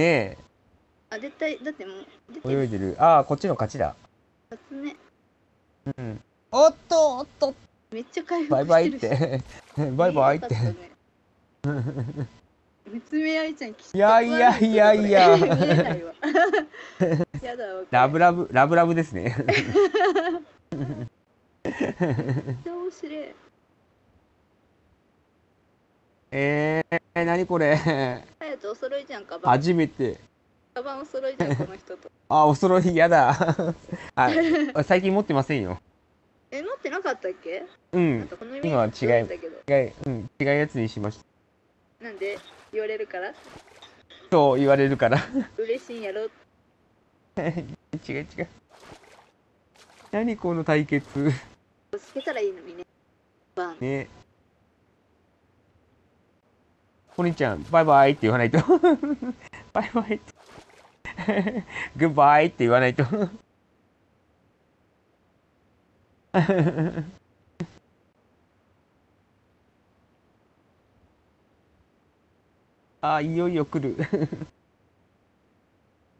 であ絶対だってもう泳いでるああこっちの勝ちだつねうんおっとおっとめっちゃ回復バイバイってバイバイって、ね、見つめ合いちゃんいやいやいやいや やだラブラブラブラブですねめっちゃ面白いえー、何これちお揃いじゃんかばん初めてカバンお揃いじゃんこの人と あお揃いやだは 最近持ってませんよえ持ってなかったっけうん今は違い違い,、うん、違うやつにしましたなんで言われるからそう言われるから嬉しいんやろ違う違う何この対決つけたらいいのにねバンねお兄ちゃん、バイバイって言わないと バイバイってグッバイって言わないとあ あ、いよいよ来る。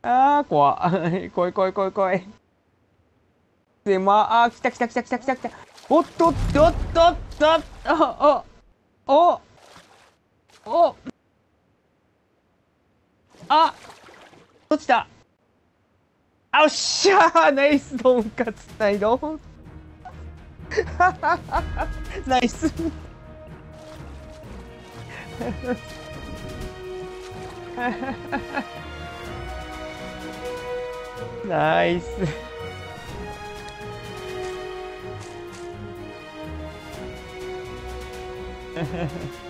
ああ、怖い。怖い怖い怖い怖い。狭あー、来た来た来た来た来た来た。おっとっとっとっとっと、お、お、お、おあ落ちたあっしゃーナイスドンカツナイドンナイス ナイスハハハハ。